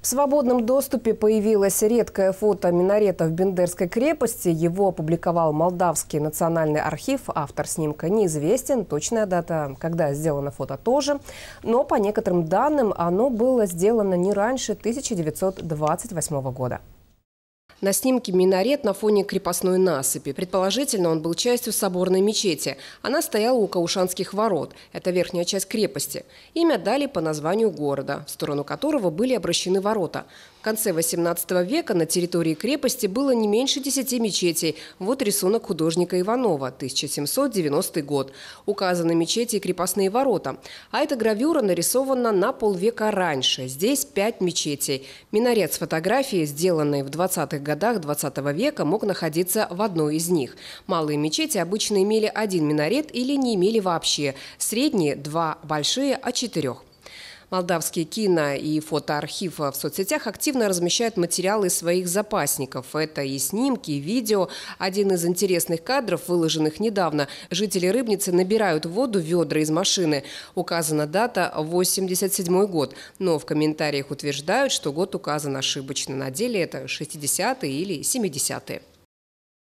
В свободном доступе появилось редкое фото минарета в Бендерской крепости. Его опубликовал Молдавский национальный архив. Автор снимка неизвестен. Точная дата, когда сделано фото, тоже. Но по некоторым данным, оно было сделано не раньше 1928 года. На снимке минарет на фоне крепостной насыпи. Предположительно, он был частью соборной мечети. Она стояла у Каушанских ворот. Это верхняя часть крепости. Имя дали по названию города, в сторону которого были обращены ворота. В конце XVIII века на территории крепости было не меньше десяти мечетей. Вот рисунок художника Иванова, 1790 год. Указаны мечети и крепостные ворота. А эта гравюра нарисована на полвека раньше. Здесь пять мечетей. Минарет с фотографией, сделанной в 20-х годах XX века мог находиться в одной из них. Малые мечети обычно имели один минарет или не имели вообще, средние – два, большие – от четырех. Молдавский кино и фотоархив в соцсетях активно размещают материалы своих запасников. Это и снимки, и видео. Один из интересных кадров, выложенных недавно, жители Рыбницы набирают воду в ведра из машины. Указана дата 87 год, но в комментариях утверждают, что год указан ошибочно. На деле это 60-е или 70-е.